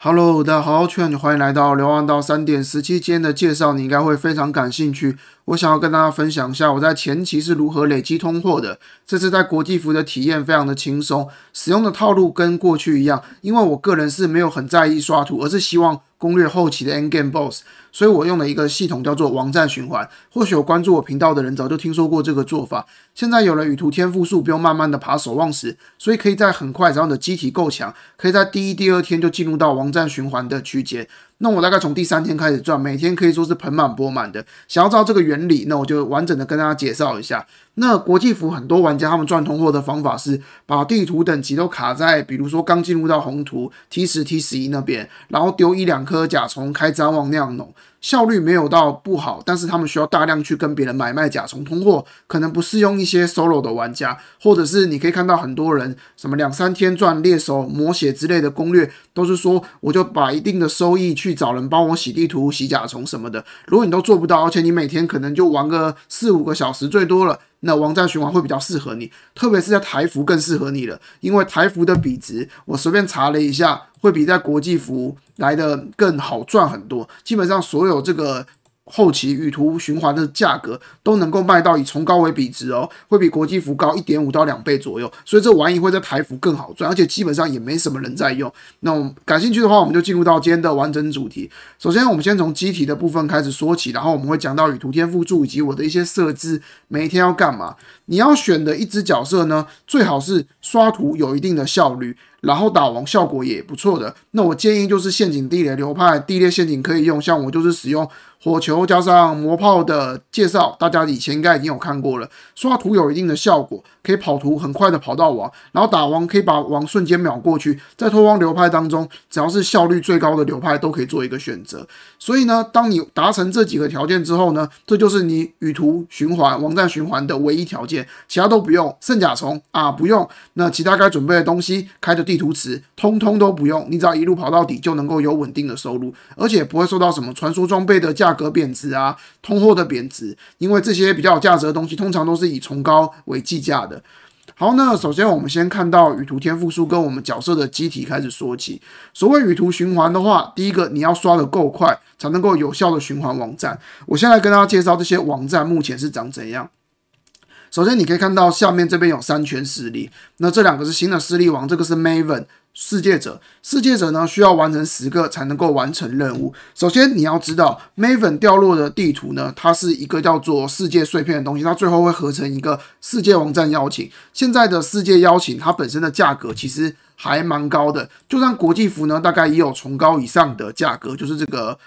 Hello，大家好，我欢迎来到流浪到三点十七间的介绍，你应该会非常感兴趣。我想要跟大家分享一下我在前期是如何累积通货的。这次在国际服的体验非常的轻松，使用的套路跟过去一样，因为我个人是没有很在意刷图，而是希望。攻略后期的 end game boss，所以我用了一个系统叫做王战循环。或许有关注我频道的人早就听说过这个做法。现在有了羽图天赋树标，慢慢的爬守望石，所以可以在很快，只要你的机体够强，可以在第一、第二天就进入到王战循环的区间。那我大概从第三天开始赚，每天可以说是盆满钵满的。想要知道这个原理，那我就完整的跟大家介绍一下。那国际服很多玩家他们赚通货的方法是把地图等级都卡在，比如说刚进入到红图 T 十 T 十一那边，然后丢一两颗甲虫开张望那样弄。效率没有到不好，但是他们需要大量去跟别人买卖甲虫通货，可能不适用一些 solo 的玩家，或者是你可以看到很多人什么两三天赚猎手魔血之类的攻略，都是说我就把一定的收益去找人帮我洗地图、洗甲虫什么的。如果你都做不到，而且你每天可能就玩个四五个小时最多了。那网站循环会比较适合你，特别是在台服更适合你了，因为台服的比值，我随便查了一下，会比在国际服来的更好赚很多。基本上所有这个。后期羽图循环的价格都能够卖到以从高为比值哦，会比国际服高一点五到两倍左右，所以这玩意会在台服更好赚，而且基本上也没什么人在用。那我们感兴趣的话，我们就进入到今天的完整主题。首先，我们先从机体的部分开始说起，然后我们会讲到羽图天赋柱以及我的一些设置，每一天要干嘛。你要选的一只角色呢，最好是。刷图有一定的效率，然后打王效果也不错的。那我建议就是陷阱地雷流派，地裂陷阱可以用。像我就是使用火球加上魔炮的介绍，大家以前应该已经有看过了。刷图有一定的效果，可以跑图很快的跑到王，然后打王可以把王瞬间秒过去。在脱光流派当中，只要是效率最高的流派都可以做一个选择。所以呢，当你达成这几个条件之后呢，这就是你与图循环、网站循环的唯一条件，其他都不用。圣甲虫啊，不用。那其他该准备的东西，开的地图池，通通都不用，你只要一路跑到底，就能够有稳定的收入，而且不会受到什么传说装备的价格贬值啊，通货的贬值，因为这些比较有价值的东西，通常都是以崇高为计价的。好，那首先我们先看到雨图天赋书跟我们角色的机体开始说起。所谓雨图循环的话，第一个你要刷的够快，才能够有效的循环网站。我现在跟大家介绍这些网站目前是长怎样。首先，你可以看到下面这边有三圈势力，那这两个是新的势力王，这个是 Maven 世界者。世界者呢，需要完成十个才能够完成任务。首先，你要知道 Maven 掉落的地图呢，它是一个叫做世界碎片的东西，它最后会合成一个世界网站邀请。现在的世界邀请，它本身的价格其实还蛮高的，就算国际服呢，大概也有从高以上的价格，就是这个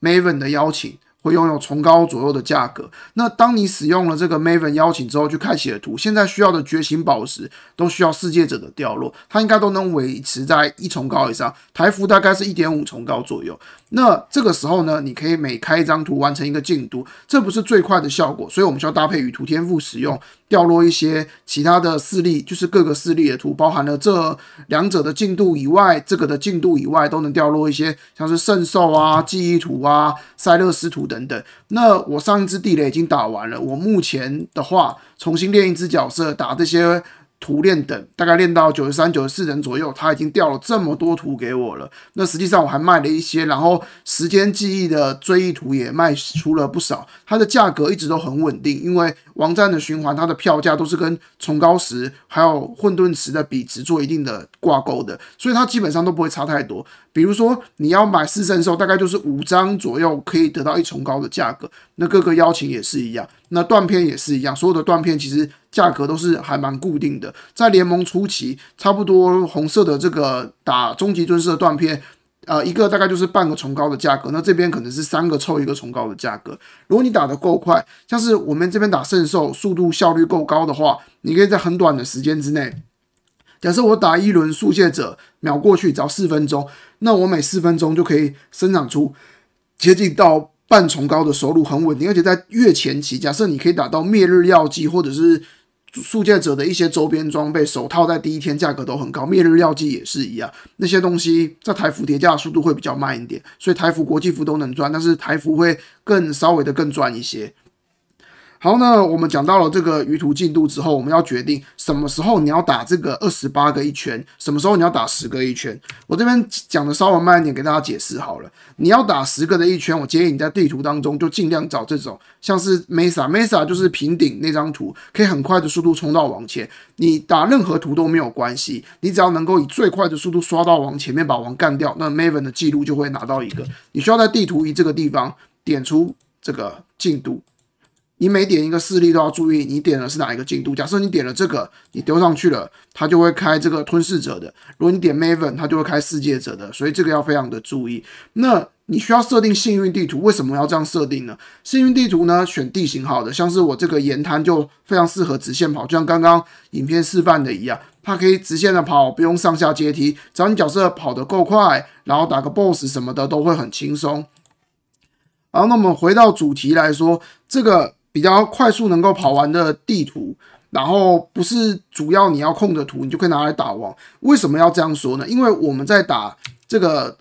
Maven 的邀请。会拥有崇高左右的价格。那当你使用了这个 Maven 邀请之后，去开启了图，现在需要的觉醒宝石都需要世界者的掉落，它应该都能维持在一崇高以上。台服大概是一点五崇高左右。那这个时候呢，你可以每开一张图完成一个进度，这不是最快的效果，所以我们需要搭配与图天赋使用，掉落一些其他的势力，就是各个势力的图，包含了这两者的进度以外，这个的进度以外，都能掉落一些，像是圣兽啊、记忆图啊、塞勒斯图。等等，那我上一支地雷已经打完了，我目前的话重新练一支角色打这些。图练等大概练到九十三、九十四人左右，他已经掉了这么多图给我了。那实际上我还卖了一些，然后时间记忆的追忆图也卖出了不少。它的价格一直都很稳定，因为网站的循环，它的票价都是跟崇高石还有混沌石的比值做一定的挂钩的，所以它基本上都不会差太多。比如说你要买四圣兽，大概就是五张左右可以得到一崇高的价格。那各个邀请也是一样。那断片也是一样，所有的断片其实价格都是还蛮固定的。在联盟初期，差不多红色的这个打终极尊师的断片，呃，一个大概就是半个崇高的价格。那这边可能是三个凑一个崇高的价格。如果你打得够快，像是我们这边打圣兽，速度效率够高的话，你可以在很短的时间之内，假设我打一轮速戒者秒过去只要四分钟，那我每四分钟就可以生长出接近到。半崇高的收入很稳定，而且在月前期，假设你可以打到灭日药剂或者是宿介者的一些周边装备手套，在第一天价格都很高，灭日药剂也是一样，那些东西在台服叠加的速度会比较慢一点，所以台服国际服都能赚，但是台服会更稍微的更赚一些。好，那我们讲到了这个鱼图进度之后，我们要决定什么时候你要打这个二十八个一圈，什么时候你要打十个一圈。我这边讲的稍微慢一点，给大家解释好了。你要打十个的一圈，我建议你在地图当中就尽量找这种像是 Mesa Mesa 就是平顶那张图，可以很快的速度冲到往前。你打任何图都没有关系，你只要能够以最快的速度刷到往前面把王干掉，那 Maven 的记录就会拿到一个。你需要在地图一这个地方点出这个进度。你每点一个势力都要注意，你点的是哪一个进度？假设你点了这个，你丢上去了，它就会开这个吞噬者的；如果你点 Maven，它就会开世界者的。所以这个要非常的注意。那你需要设定幸运地图，为什么要这样设定呢？幸运地图呢，选地形好的，像是我这个沿滩就非常适合直线跑，就像刚刚影片示范的一样，它可以直线的跑，不用上下阶梯。只要你角色跑得够快，然后打个 Boss 什么的都会很轻松。好，那么回到主题来说，这个。比较快速能够跑完的地图，然后不是主要你要控的图，你就可以拿来打网。为什么要这样说呢？因为我们在打这个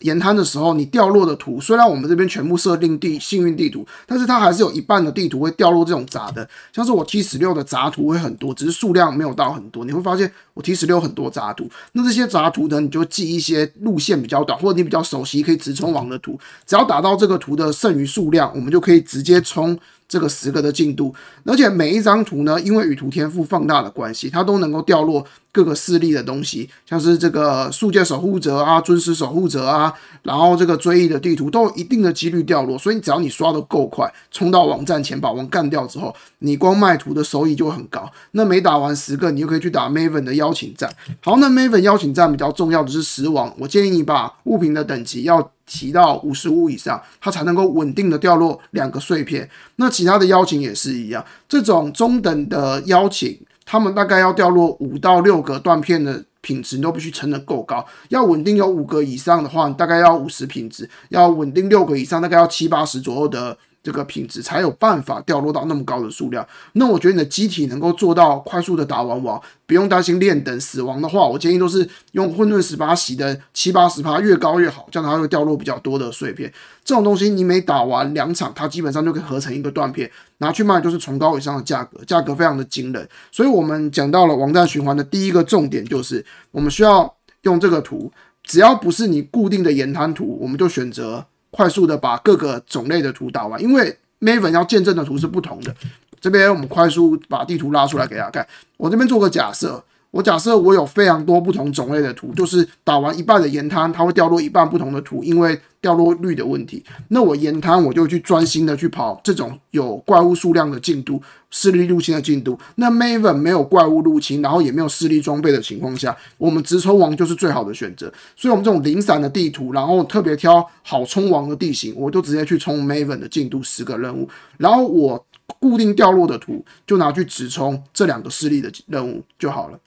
盐滩的时候，你掉落的图虽然我们这边全部设定地幸运地图，但是它还是有一半的地图会掉落这种杂的，像是我 T 十六的杂图会很多，只是数量没有到很多。你会发现我 T 十六很多杂图，那这些杂图呢，你就记一些路线比较短，或者你比较熟悉可以直冲网的图，只要打到这个图的剩余数量，我们就可以直接冲。这个十个的进度，而且每一张图呢，因为与图天赋放大的关系，它都能够掉落。各个势力的东西，像是这个树界守护者啊、尊师守护者啊，然后这个追忆的地图都有一定的几率掉落，所以只要你刷的够快，冲到网站前把王干掉之后，你光卖图的收益就很高。那没打完十个，你就可以去打 Maven 的邀请战。好，那 Maven 邀请战比较重要的是十王，我建议你把物品的等级要提到五十五以上，它才能够稳定的掉落两个碎片。那其他的邀请也是一样，这种中等的邀请。他们大概要掉落五到六个断片的品质，你都必须撑得够高，要稳定有五个以上的话，大概要五十品质；要稳定六个以上，大概要七八十左右的。这个品质才有办法掉落到那么高的数量。那我觉得你的机体能够做到快速的打完王，不用担心练等死亡的话。我建议都是用混沌十八洗的七八十趴，越高越好，这样它会掉落比较多的碎片。这种东西你每打完两场，它基本上就可以合成一个断片，拿去卖就是从高以上的价格，价格非常的惊人。所以我们讲到了网站循环的第一个重点就是，我们需要用这个图，只要不是你固定的盐滩图，我们就选择。快速的把各个种类的图打完，因为 Maven 要见证的图是不同的。这边我们快速把地图拉出来给大家看。我这边做个假设。我假设我有非常多不同种类的图，就是打完一半的盐滩，它会掉落一半不同的图，因为掉落率的问题。那我盐滩我就去专心的去跑这种有怪物数量的进度，势力入侵的进度。那 Maven 没有怪物入侵，然后也没有势力装备的情况下，我们直冲王就是最好的选择。所以，我们这种零散的地图，然后特别挑好冲王的地形，我就直接去冲 Maven 的进度十个任务，然后我固定掉落的图就拿去直冲这两个势力的任务就好了。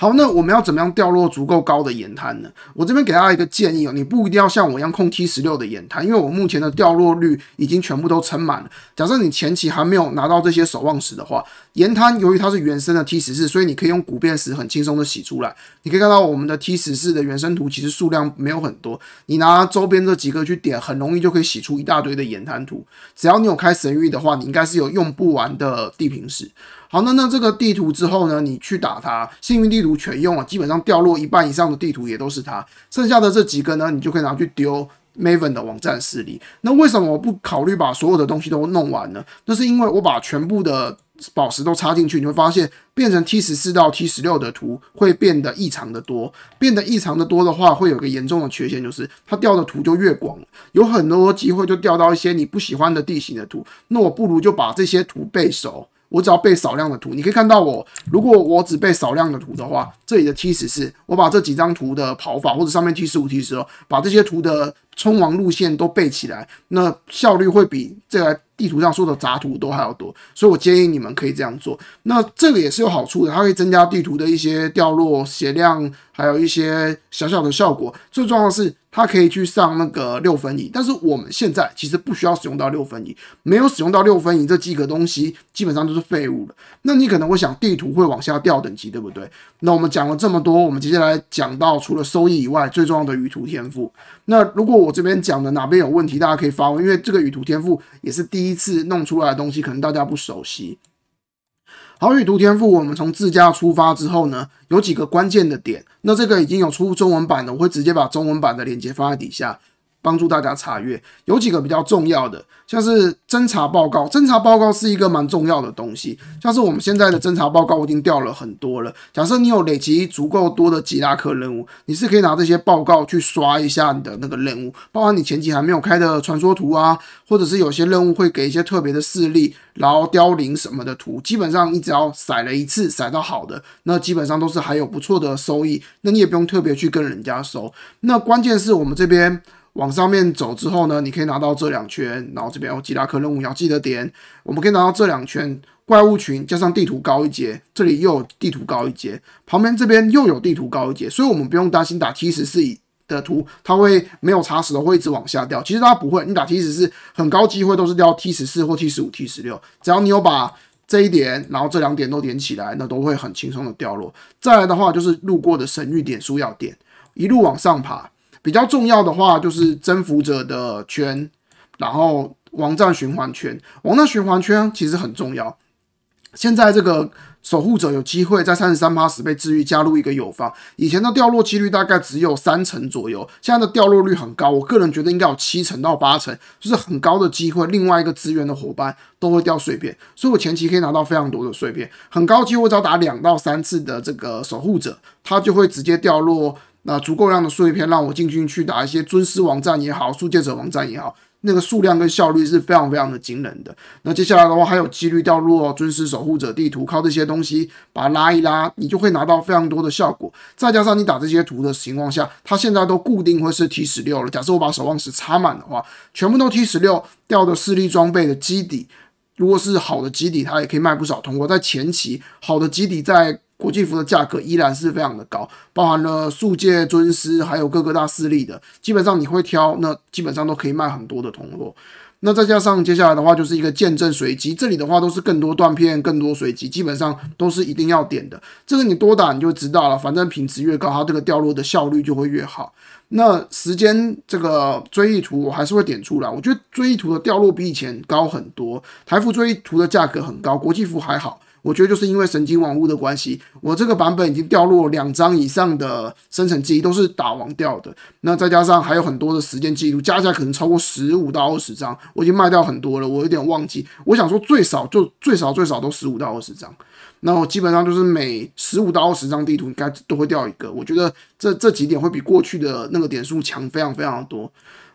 好，那我们要怎么样掉落足够高的岩滩呢？我这边给大家一个建议哦，你不一定要像我一样控 T 十六的岩滩，因为我目前的掉落率已经全部都撑满了。假设你前期还没有拿到这些守望石的话，岩滩由于它是原生的 T 十四，所以你可以用骨变石很轻松的洗出来。你可以看到我们的 T 十四的原生图其实数量没有很多，你拿周边这几个去点，很容易就可以洗出一大堆的岩滩图。只要你有开神域的话，你应该是有用不完的地平石。好，那那这个地图之后呢，你去打它幸运地图。全用了，基本上掉落一半以上的地图也都是它，剩下的这几个呢，你就可以拿去丢 Maven 的网站室里。那为什么我不考虑把所有的东西都弄完呢？那是因为我把全部的宝石都插进去，你会发现变成 T 十四到 T 十六的图会变得异常的多，变得异常的多的话，会有个严重的缺陷，就是它掉的图就越广，有很多机会就掉到一些你不喜欢的地形的图。那我不如就把这些图背熟。我只要背少量的图，你可以看到我，如果我只背少量的图的话，这里的 T 十是我把这几张图的跑法，或者上面 T 十五、T 十哦，把这些图的冲亡路线都背起来，那效率会比这个地图上说的杂图都还要多。所以我建议你们可以这样做，那这个也是有好处的，它可以增加地图的一些掉落、血量。还有一些小小的效果，最重要的是它可以去上那个六分仪。但是我们现在其实不需要使用到六分仪，没有使用到六分仪这几个东西基本上都是废物了。那你可能会想地图会往下掉等级，对不对？那我们讲了这么多，我们接下来讲到除了收益以外最重要的雨图天赋。那如果我这边讲的哪边有问题，大家可以发问，因为这个雨图天赋也是第一次弄出来的东西，可能大家不熟悉。好语读天赋，我们从自家出发之后呢，有几个关键的点。那这个已经有出中文版的，我会直接把中文版的链接放在底下。帮助大家查阅有几个比较重要的，像是侦查报告，侦查报告是一个蛮重要的东西。像是我们现在的侦查报告，我已经掉了很多了。假设你有累积足够多的吉拉克任务，你是可以拿这些报告去刷一下你的那个任务，包括你前期还没有开的传说图啊，或者是有些任务会给一些特别的势力，然后凋零什么的图，基本上你只要甩了一次甩到好的，那基本上都是还有不错的收益，那你也不用特别去跟人家收。那关键是我们这边。往上面走之后呢，你可以拿到这两圈，然后这边有吉拉克任务，要记得点。我们可以拿到这两圈怪物群，加上地图高一阶，这里又有地图高一阶，旁边这边又有地图高一阶，所以我们不用担心打 T 十四的图它会没有查死，会一直往下掉。其实它不会，你打 T 十四很高机会都是掉 T 十四或 T 十五、T 十六。只要你有把这一点，然后这两点都点起来，那都会很轻松的掉落。再来的话就是路过的神域点、输要点，一路往上爬。比较重要的话就是征服者的圈，然后王战循环圈，王战循环圈其实很重要。现在这个守护者有机会在三十三趴时被治愈，加入一个友方，以前的掉落几率大概只有三成左右，现在的掉落率很高，我个人觉得应该有七成到八成，就是很高的机会。另外一个资源的伙伴都会掉碎片，所以我前期可以拿到非常多的碎片，很高机会只要打两到三次的这个守护者，它就会直接掉落。那足够量的碎片让我进军去打一些尊师网站也好，速界者网站也好，那个数量跟效率是非常非常的惊人的。那接下来的话还有几率掉落尊师守护者地图，靠这些东西把它拉一拉，你就会拿到非常多的效果。再加上你打这些图的情况下，它现在都固定会是 T 十六了。假设我把守望石插满的话，全部都 T 十六掉的势力装备的基底，如果是好的基底，它也可以卖不少通过。在前期好的基底在。国际服的价格依然是非常的高，包含了数界尊师，还有各个大势力的，基本上你会挑，那基本上都可以卖很多的铜锣。那再加上接下来的话，就是一个见证随机，这里的话都是更多断片，更多随机，基本上都是一定要点的。这个你多打你就知道了，反正品质越高，它这个掉落的效率就会越好。那时间这个追忆图我还是会点出来，我觉得追忆图的掉落比以前高很多。台服追忆图的价格很高，国际服还好。我觉得就是因为神经网络的关系，我这个版本已经掉落两张以上的生成记忆，都是打王掉的。那再加上还有很多的时间记录，加起来可能超过十五到二十张，我已经卖掉很多了，我有点忘记。我想说最少就最少最少都十五到二十张，那我基本上就是每十五到二十张地图应该都会掉一个。我觉得这这几点会比过去的那个点数强非常非常多。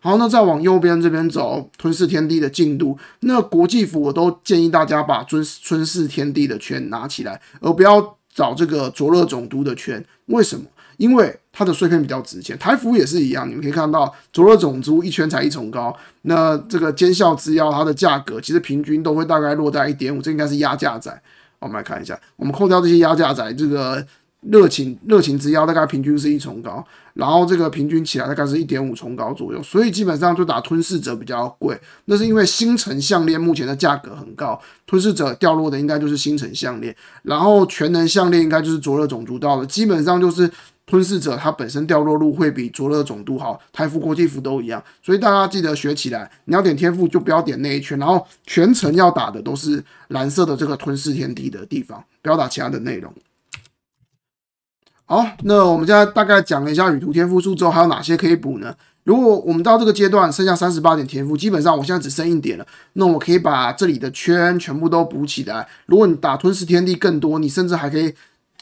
好，那再往右边这边走，吞噬天地的进度。那国际服我都建议大家把吞吞噬天地的圈拿起来，而不要找这个灼热总督的圈。为什么？因为它的碎片比较值钱。台服也是一样，你们可以看到灼热总督一圈才一重高。那这个奸笑之妖，它的价格其实平均都会大概落在一点五，这应该是压价仔。我们来看一下，我们扣掉这些压价仔，这个。热情热情之要大概平均是一重高，然后这个平均起来大概是一点五重高左右，所以基本上就打吞噬者比较贵。那是因为星辰项链目前的价格很高，吞噬者掉落的应该就是星辰项链，然后全能项链应该就是灼热种族到了，基本上就是吞噬者它本身掉落路会比灼热种族好，台服国际服都一样。所以大家记得学起来，你要点天赋就不要点那一圈，然后全程要打的都是蓝色的这个吞噬天地的地方，不要打其他的内容。好，那我们现在大概讲了一下旅途天赋数之后，还有哪些可以补呢？如果我们到这个阶段剩下三十八点天赋，基本上我现在只剩一点了，那我可以把这里的圈全部都补起来。如果你打吞噬天地更多，你甚至还可以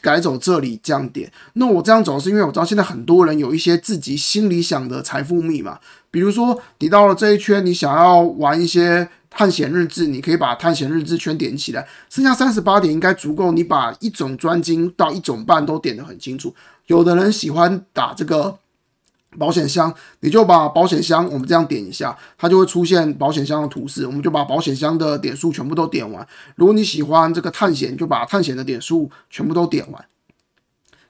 改走这里这样点。那我这样走是因为我知道现在很多人有一些自己心里想的财富密码，比如说你到了这一圈，你想要玩一些。探险日志，你可以把探险日志全点起来，剩下三十八点应该足够。你把一种专精到一种半都点得很清楚。有的人喜欢打这个保险箱，你就把保险箱我们这样点一下，它就会出现保险箱的图示。我们就把保险箱的点数全部都点完。如果你喜欢这个探险，就把探险的点数全部都点完。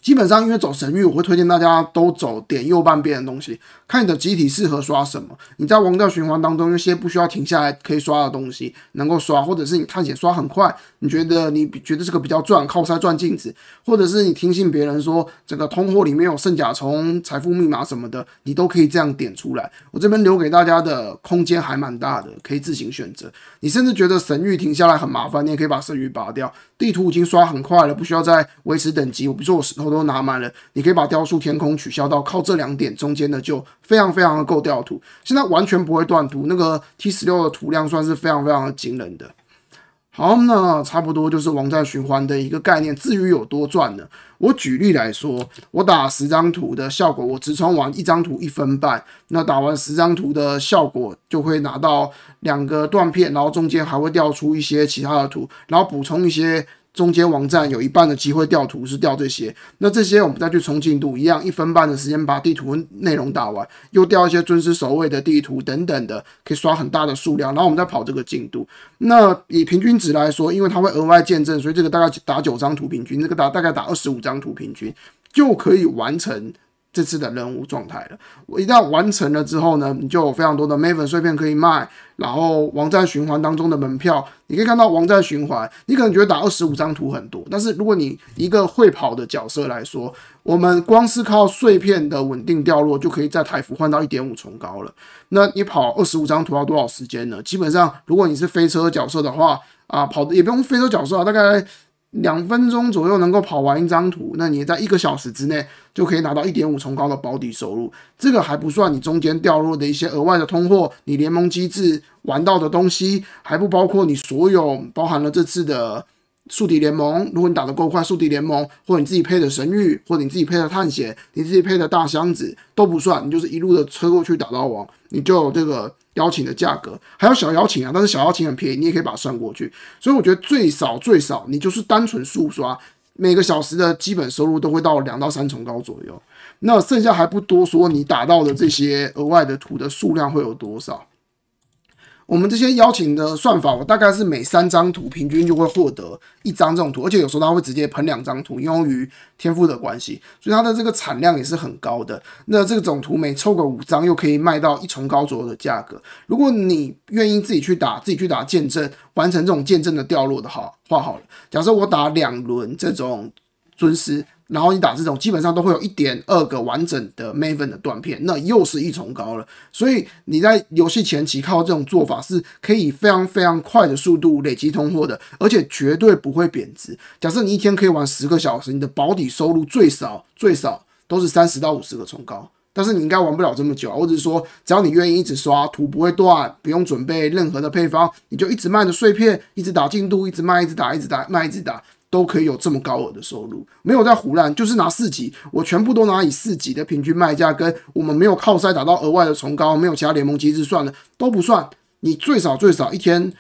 基本上，因为走神域，我会推荐大家都走点右半边的东西，看你的机体适合刷什么。你在王道循环当中，那些不需要停下来可以刷的东西，能够刷，或者是你看起来刷很快，你觉得你觉得这个比较赚，靠塞赚镜子，或者是你听信别人说这个通货里面有圣甲虫、财富密码什么的，你都可以这样点出来。我这边留给大家的空间还蛮大的，可以自行选择。你甚至觉得神域停下来很麻烦，你也可以把神域拔掉。地图已经刷很快了，不需要再维持等级。我比如说，我石头都拿满了，你可以把雕塑天空取消到靠这两点中间的就非常非常的够掉图，现在完全不会断图。那个 T 十六的图量算是非常非常的惊人的。好，那差不多就是网站循环的一个概念。至于有多赚呢？我举例来说，我打十张图的效果，我直冲完一张图一分半，那打完十张图的效果就会拿到两个断片，然后中间还会掉出一些其他的图，然后补充一些。中间网站有一半的机会掉图是掉这些，那这些我们再去冲进度，一样一分半的时间把地图内容打完，又掉一些尊师守卫的地图等等的，可以刷很大的数量，然后我们再跑这个进度。那以平均值来说，因为它会额外见证，所以这个大概打九张图平均，这个打大概打二十五张图平均就可以完成。这次的任务状态了，我一旦完成了之后呢，你就有非常多的眉粉碎片可以卖，然后网站循环当中的门票，你可以看到网站循环，你可能觉得打二十五张图很多，但是如果你一个会跑的角色来说，我们光是靠碎片的稳定掉落就可以在台服换到一点五重高了，那你跑二十五张图要多少时间呢？基本上如果你是飞车角色的话，啊，跑的也不用飞车角色啊，大概。两分钟左右能够跑完一张图，那你在一个小时之内就可以拿到一点五重高的保底收入。这个还不算你中间掉落的一些额外的通货，你联盟机制玩到的东西，还不包括你所有包含了这次的速敌联盟。如果你打得够快，速敌联盟或者你自己配的神域，或者你自己配的探险，你自己配的大箱子都不算，你就是一路的车过去打到王，你就这个。邀请的价格还有小邀请啊，但是小邀请很便宜，你也可以把它算过去。所以我觉得最少最少，你就是单纯速刷每个小时的基本收入都会到两到三重高左右。那剩下还不多说，你打到的这些额外的图的数量会有多少？我们这些邀请的算法，我大概是每三张图平均就会获得一张这种图，而且有时候他会直接喷两张图，由于天赋的关系，所以它的这个产量也是很高的。那这种图每凑个五张又可以卖到一重高左右的价格。如果你愿意自己去打，自己去打见证，完成这种见证的掉落的哈，画好了。假设我打两轮这种尊师。然后你打这种，基本上都会有一点二个完整的 Maven 的断片，那又是一重高了。所以你在游戏前期靠这种做法，是可以非常非常快的速度累积通货的，而且绝对不会贬值。假设你一天可以玩十个小时，你的保底收入最少最少都是三十到五十个重高。但是你应该玩不了这么久啊，只是说只要你愿意一直刷图不会断，不用准备任何的配方，你就一直卖着碎片，一直打进度，一直卖，一直打，一直打卖，一直打。都可以有这么高额的收入，没有在胡乱，就是拿四级，我全部都拿以四级的平均卖价，跟我们没有靠塞打到额外的崇高，没有其他联盟机制算的都不算，你最少最少一天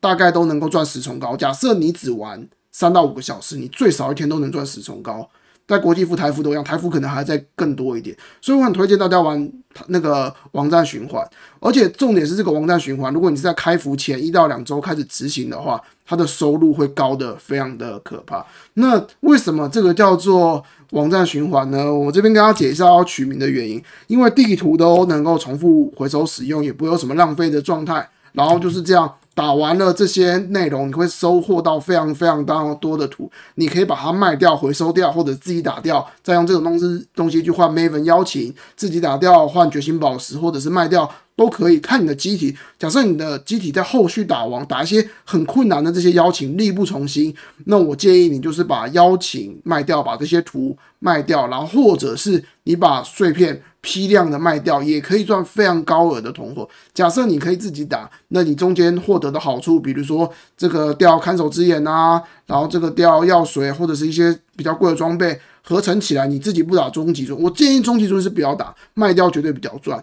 大概都能够赚十重高，假设你只玩三到五个小时，你最少一天都能赚十重高。在国际服、台服都一样，台服可能还在更多一点，所以我很推荐大家玩那个网站循环。而且重点是这个网站循环，如果你是在开服前一到两周开始执行的话，它的收入会高的非常的可怕。那为什么这个叫做网站循环呢？我这边跟大家解释一下取名的原因，因为地图都能够重复回收使用，也不会有什么浪费的状态，然后就是这样。打完了这些内容，你会收获到非常非常多的图，你可以把它卖掉、回收掉，或者自己打掉，再用这种东西东西去换 Maven 邀请，自己打掉换决心宝石，或者是卖掉。都可以看你的机体。假设你的机体在后续打王，打一些很困难的这些邀请力不从心，那我建议你就是把邀请卖掉，把这些图卖掉，然后或者是你把碎片批量的卖掉，也可以赚非常高额的铜伙。假设你可以自己打，那你中间获得的好处，比如说这个掉看守之眼啊，然后这个掉药水或者是一些比较贵的装备合成起来，你自己不打终极尊，我建议终极尊是不要打，卖掉绝对比较赚。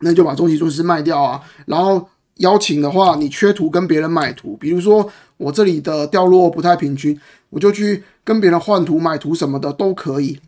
那就把终极宗师卖掉啊，然后邀请的话，你缺图跟别人买图，比如说我这里的掉落不太平均，我就去跟别人换图、买图什么的都可以。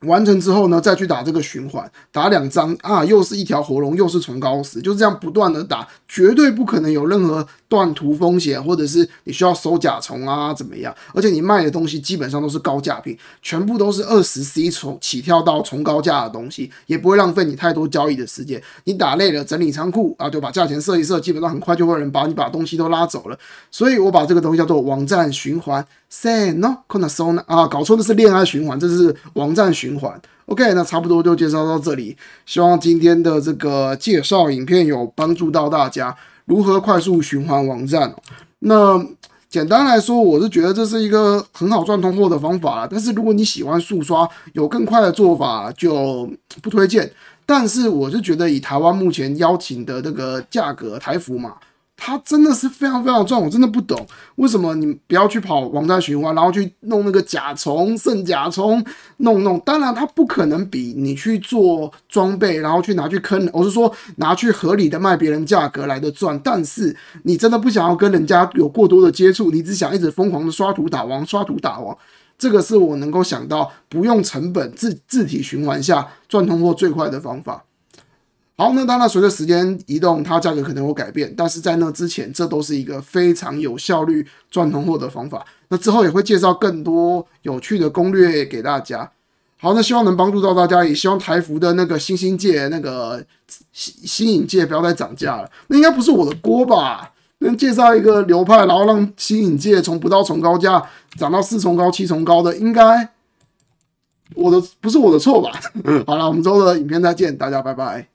完成之后呢，再去打这个循环，打两张啊，又是一条活龙，又是崇高石，就这样不断的打，绝对不可能有任何。断图风险，或者是你需要收甲虫啊，怎么样？而且你卖的东西基本上都是高价品，全部都是二十 C 从起跳到从高价的东西，也不会浪费你太多交易的时间。你打累了整理仓库啊，就把价钱设一设，基本上很快就会有人把你把东西都拉走了。所以我把这个东西叫做网站循环。Say no cona sona 啊，搞错的是恋爱循环，这是网站循环。OK，那差不多就介绍到这里，希望今天的这个介绍影片有帮助到大家。如何快速循环网站？那简单来说，我是觉得这是一个很好赚通货的方法。但是如果你喜欢速刷，有更快的做法就不推荐。但是我是觉得以台湾目前邀请的那个价格，台服嘛。它真的是非常非常赚，我真的不懂为什么你不要去跑网站循环，然后去弄那个甲虫、圣甲虫弄弄。当然，它不可能比你去做装备，然后去拿去坑。我是说，拿去合理的卖别人价格来的赚。但是你真的不想要跟人家有过多的接触，你只想一直疯狂的刷图打王、刷图打王。这个是我能够想到不用成本自自体循环下赚通货最快的方法。好，那当然，随着时间移动，它价格可能会改变，但是在那之前，这都是一个非常有效率赚通货的方法。那之后也会介绍更多有趣的攻略给大家。好，那希望能帮助到大家，也希望台服的那个新兴界那个新新影界不要再涨价了。那应该不是我的锅吧？能介绍一个流派，然后让新影界从不到重高价涨到四重高、七重高的，应该我的不是我的错吧？好了，我们周的影片再见，大家拜拜。